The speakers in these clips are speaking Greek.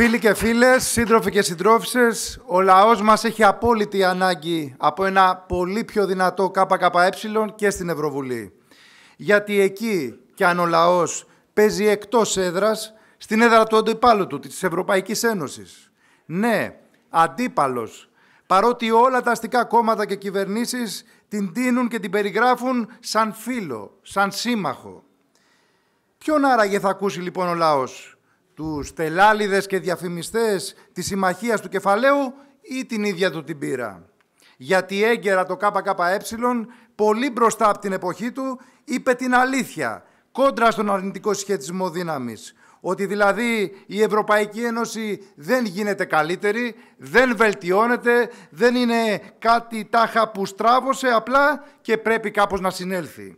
Φίλοι και φίλες, σύντροφοι και συντρόφισσες, ο λαός μας έχει απόλυτη ανάγκη από ένα πολύ πιο δυνατό ΚΚΕ και στην Ευρωβουλή. Γιατί εκεί κι αν ο λαός παίζει εκτός έδρας, στην έδρα του αντιπάλου του, της Ευρωπαϊκής Ένωσης. Ναι, αντίπαλος, παρότι όλα τα αστικά κόμματα και κυβερνήσεις την τίνουν και την περιγράφουν σαν φίλο, σαν σύμμαχο. Ποιον άραγε θα ακούσει λοιπόν ο λαός, τους τελάλιδες και διαφημιστές της συμμαχίας του κεφαλαίου ή την ίδια του την πείρα. Γιατί έγκαιρα το ΚΚΕ, πολύ μπροστά από την εποχή του, είπε την αλήθεια, κόντρα στον αρνητικό σχετισμό δύναμης. Ότι δηλαδή η Ευρωπαϊκή Ένωση δεν γίνεται καλύτερη, δεν βελτιώνεται, δεν είναι κάτι τάχα που στράβωσε απλά και πρέπει κάπως να συνέλθει.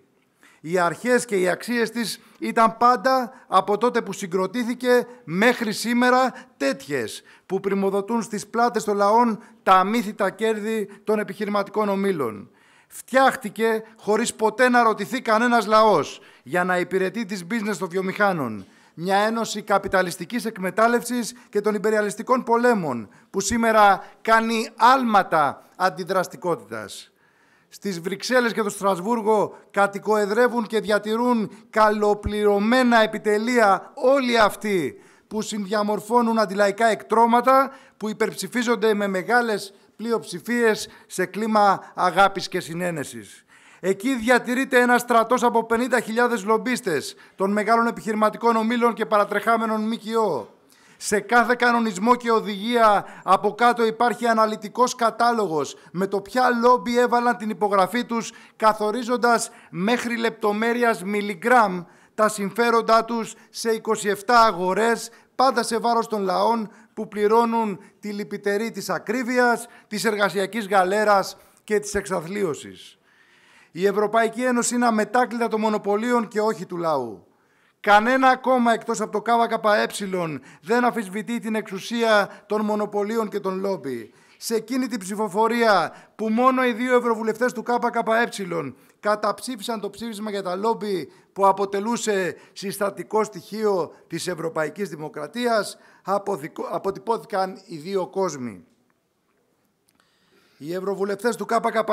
Οι αρχές και οι αξίες της ήταν πάντα από τότε που συγκροτήθηκε μέχρι σήμερα τέτοιες που πρημοδοτούν στις πλάτες των λαών τα αμύθιτα κέρδη των επιχειρηματικών ομίλων, Φτιάχτηκε χωρίς ποτέ να ρωτηθεί κανένας λαός για να υπηρετεί τις business των βιομηχάνων. Μια ένωση καπιταλιστικής εκμετάλλευσης και των υπεριαλιστικών πολέμων που σήμερα κάνει άλματα αντιδραστικότητας στις Βρυξέλλες και το Στρασβούργο κατοικοεδρεύουν και διατηρούν καλοπληρωμένα επιτελεία όλοι αυτοί που συνδιαμορφώνουν αντιλαϊκά εκτρώματα που υπερψηφίζονται με μεγάλες πλειοψηφίες σε κλίμα αγάπης και συνένεσης. Εκεί διατηρείται ένα στρατός από 50.000 λομπίστες των μεγάλων επιχειρηματικών ομίλων και παρατρεχάμενων ΜΚΟ. Σε κάθε κανονισμό και οδηγία από κάτω υπάρχει αναλυτικός κατάλογος με το ποια λόμπι έβαλαν την υπογραφή τους καθορίζοντας μέχρι λεπτομέρειας μιλιγκράμ τα συμφέροντά τους σε 27 αγορές πάντα σε βάρος των λαών που πληρώνουν τη λυπητερή της ακρίβειας, της εργασιακής γαλέρας και της εξαθλίωσης. Η Ευρωπαϊκή Ένωση είναι αμετάκλητα των μονοπωλίων και όχι του λαού. Κανένα κόμμα εκτός από το ΚΚΕ δεν αφισβητεί την εξουσία των μονοπωλίων και των λόμπι. Σε εκείνη την ψηφοφορία που μόνο οι δύο ευρωβουλευτές του ΚΚΕ καταψήφισαν το ψήφισμα για τα λόμπι που αποτελούσε συστατικό στοιχείο της Ευρωπαϊκής Δημοκρατίας, αποτυπώθηκαν οι δύο κόσμοι. Οι ευρωβουλευτές του ΚΚΕ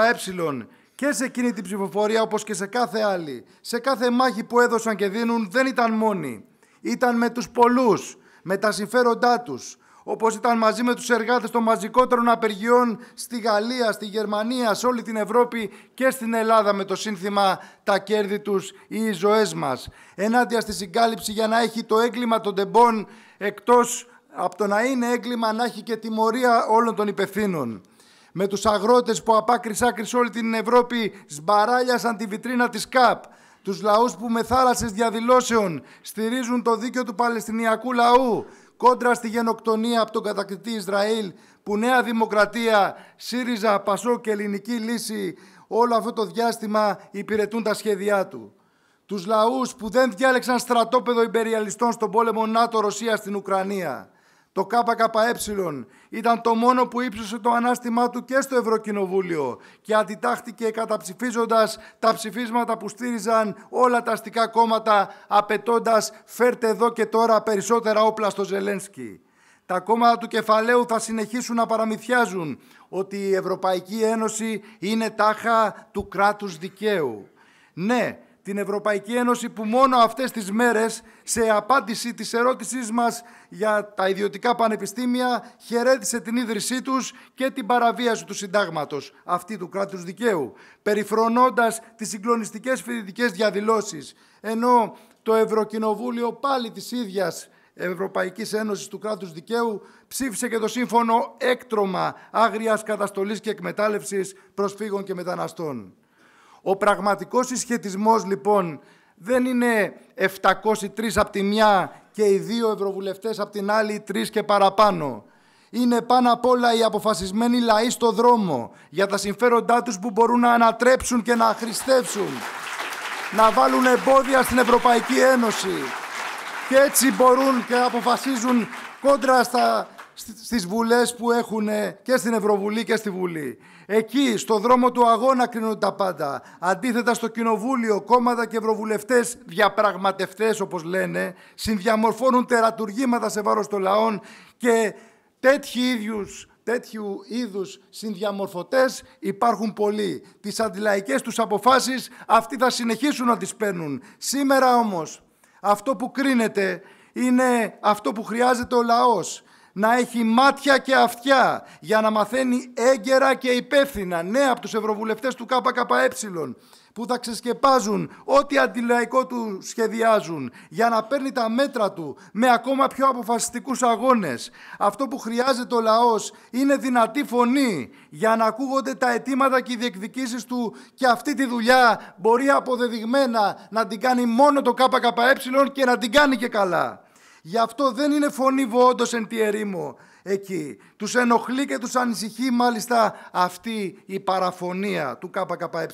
και σε εκείνη την ψηφοφορία, όπως και σε κάθε άλλη, σε κάθε μάχη που έδωσαν και δίνουν, δεν ήταν μόνοι. Ήταν με τους πολλούς, με τα συμφέροντά τους, όπως ήταν μαζί με τους εργάτες των μαζικότερων απεργιών στη Γαλλία, στη Γερμανία, σε όλη την Ευρώπη και στην Ελλάδα με το σύνθημα «Τα κέρδη τους ή οι ζωές μας». Ενάντια στη συγκάλυψη για να έχει το έγκλημα των τεμπών, εκτός από το να είναι έγκλημα να έχει και τιμωρία όλων των υπευθύνων με τους αγρότες που απάκρις άκρης όλη την Ευρώπη σμπαράλιασαν τη βιτρίνα της ΚΑΠ, τους λαούς που με θάλασσες διαδηλώσεων στηρίζουν το δίκαιο του Παλαιστινιακού λαού, κόντρα στη γενοκτονία από τον κατακτητή Ισραήλ, που Νέα Δημοκρατία, ΣΥΡΙΖΑ, ΠΑΣΟ και Ελληνική Λύση όλο αυτό το διάστημα υπηρετούν τα σχέδιά του. Τους λαούς που δεν διάλεξαν στρατόπεδο υπεριαλιστών στον πόλεμο ΝΑΤΟ-Ρωσία στην Ουκρανία το ΚΚΕ ήταν το μόνο που ύψωσε το ανάστημά του και στο Ευρωκοινοβούλιο και αντιτάχθηκε καταψηφίζοντας τα ψηφίσματα που στήριζαν όλα τα αστικά κόμματα απαιτώντας «φέρτε εδώ και τώρα περισσότερα όπλα στο Ζελένσκι». Τα κόμματα του κεφαλαίου θα συνεχίσουν να παραμυθιάζουν ότι η Ευρωπαϊκή Ένωση είναι τάχα του κράτους δικαίου. Ναι, την Ευρωπαϊκή Ένωση που μόνο αυτές τις μέρες σε απάντηση της ερώτησής μας για τα ιδιωτικά πανεπιστήμια χαιρέτησε την ίδρυσή τους και την παραβίαση του συντάγματος, αυτή του κράτους δικαίου, περιφρονώντας τις συγκλονιστικές φοιτητικές διαδηλώσεις, ενώ το Ευρωκοινοβούλιο πάλι της ίδιας Ευρωπαϊκής Ένωσης του κράτους Δικαίου ψήφισε και το σύμφωνο έκτρωμα άγριας καταστολής και εκμετάλλευσης προσφύγων και μεταναστών. Ο πραγματικός συσχετισμός λοιπόν δεν είναι 703 από τη μια και οι δύο ευρωβουλευτές από την άλλη, τρεις και παραπάνω. Είναι πάνω απ' όλα οι αποφασισμένοι λαοί στο δρόμο για τα συμφέροντά τους που μπορούν να ανατρέψουν και να χρηστεύσουν, να βάλουν εμπόδια στην Ευρωπαϊκή Ένωση. Και έτσι μπορούν και αποφασίζουν κόντρα στα στις βουλές που έχουν και στην Ευρωβουλή και στη Βουλή. Εκεί, στο δρόμο του αγώνα κρίνονται τα πάντα. Αντίθετα στο Κοινοβούλιο, κόμματα και ευρωβουλευτές, διαπραγματευτές όπως λένε, συνδιαμορφώνουν τερατουργήματα σε βάρος των λαών και τέτοιου είδους συνδιαμορφωτές υπάρχουν πολλοί. Τις αντιλαϊκές τους αποφάσεις αυτοί θα συνεχίσουν να τις παίρνουν. Σήμερα όμως αυτό που κρίνεται είναι αυτό που χρειάζεται ο λαός να έχει μάτια και αυτιά για να μαθαίνει έγκαιρα και υπεύθυνα, ναι, από τους ευρωβουλευτές του ΚΚΕ, που θα ξεσκεπάζουν ό,τι αντιλαϊκό του σχεδιάζουν για να παίρνει τα μέτρα του με ακόμα πιο αποφασιστικούς αγώνες. Αυτό που χρειάζεται ο λαός είναι δυνατή φωνή για να ακούγονται τα αιτήματα και οι διεκδικήσεις του και αυτή τη δουλειά μπορεί αποδεδειγμένα να την κάνει μόνο το ΚΚΕ και να την κάνει και καλά. Γι' αυτό δεν είναι φωνή βόντος εν τη ερήμο εκεί. Τους ενοχλεί και τους ανησυχεί μάλιστα αυτή η παραφωνία του ΚΚΕ.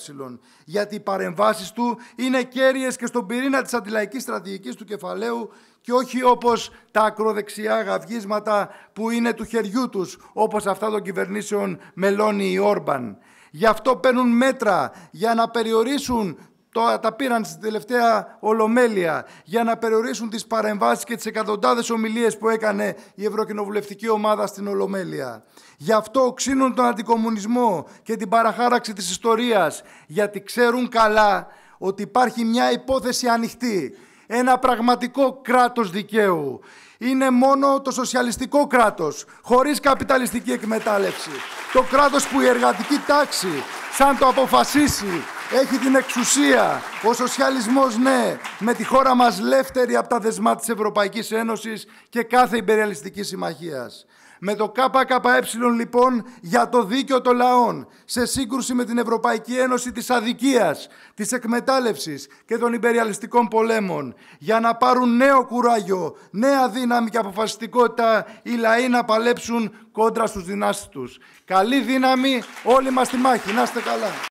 Γιατί οι παρεμβάσεις του είναι κέρυες και στον πυρήνα της αντιλαϊκής στρατηγικής του κεφαλαίου και όχι όπως τα ακροδεξιά γαυγίσματα που είναι του χεριού τους, όπως αυτά των κυβερνήσεων Μελώνη ή Όρμπαν. Γι' αυτό παίρνουν μέτρα για να περιορίσουν το, τα πήραν στην τελευταία ολομέλεια για να περιορίσουν τις παρεμβάσεις και τις εκατοντάδες ομιλίες που έκανε η Ευρωκοινοβουλευτική ομάδα στην ολομέλεια. Γι' αυτό ξύνουν τον αντικομουνισμό και την παραχάραξη της ιστορίας, γιατί ξέρουν καλά ότι υπάρχει μια υπόθεση ανοιχτή, ένα πραγματικό κράτος δικαίου. Είναι μόνο το σοσιαλιστικό κράτος, χωρίς καπιταλιστική εκμετάλλευση. Το κράτος που η εργατική τάξη, σαν το αποφασίσει, έχει την εξουσία. Ο σοσιαλισμός, ναι, με τη χώρα μας λεύτερη από τα δεσμά της Ευρωπαϊκής Ένωσης και κάθε υπεριαλιστική συμμαχίας. Με το ΚΚΕ, λοιπόν, για το δίκαιο των λαών, σε σύγκρουση με την Ευρωπαϊκή Ένωση της αδικίας, της εκμετάλλευσης και των υπεριαλιστικών πολέμων, για να πάρουν νέο κουράγιο, νέα δύναμη και αποφασιστικότητα οι λαοί να παλέψουν κόντρα στους δυνάστες Καλή δύναμη, όλοι μας τη μάχη. Να είστε καλά.